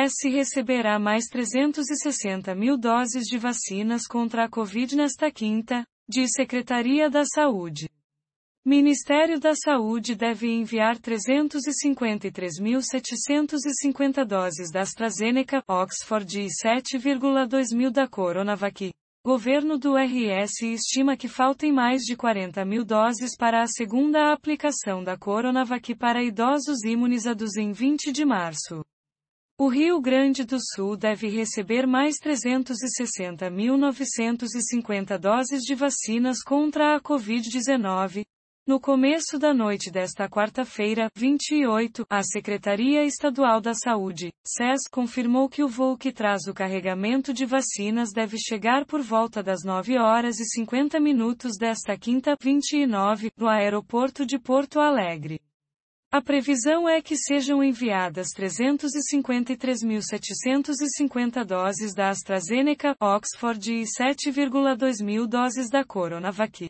RS receberá mais 360 mil doses de vacinas contra a Covid nesta quinta, diz Secretaria da Saúde. Ministério da Saúde deve enviar 353.750 doses da AstraZeneca, Oxford e 7,2 mil da Coronavac. Governo do RS estima que faltem mais de 40 mil doses para a segunda aplicação da Coronavac para idosos imunizados em 20 de março. O Rio Grande do Sul deve receber mais 360.950 doses de vacinas contra a Covid-19. No começo da noite desta quarta-feira, 28, a Secretaria Estadual da Saúde, SES, confirmou que o voo que traz o carregamento de vacinas deve chegar por volta das 9 horas e 50 minutos desta quinta, 29, no aeroporto de Porto Alegre. A previsão é que sejam enviadas 353.750 doses da AstraZeneca, Oxford e 7,2 mil doses da Coronavac.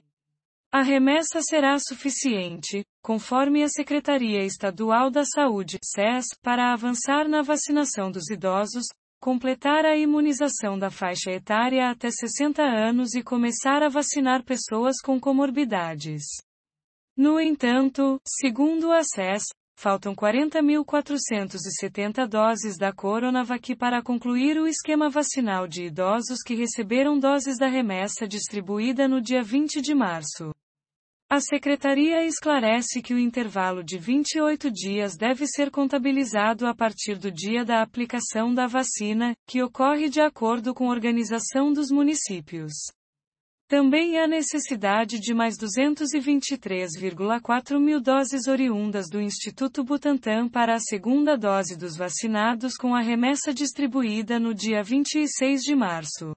A remessa será suficiente, conforme a Secretaria Estadual da Saúde, SES, para avançar na vacinação dos idosos, completar a imunização da faixa etária até 60 anos e começar a vacinar pessoas com comorbidades. No entanto, segundo o ACES, faltam 40.470 doses da Coronavac para concluir o esquema vacinal de idosos que receberam doses da remessa distribuída no dia 20 de março. A secretaria esclarece que o intervalo de 28 dias deve ser contabilizado a partir do dia da aplicação da vacina, que ocorre de acordo com a organização dos municípios. Também há necessidade de mais 223,4 mil doses oriundas do Instituto Butantan para a segunda dose dos vacinados com a remessa distribuída no dia 26 de março.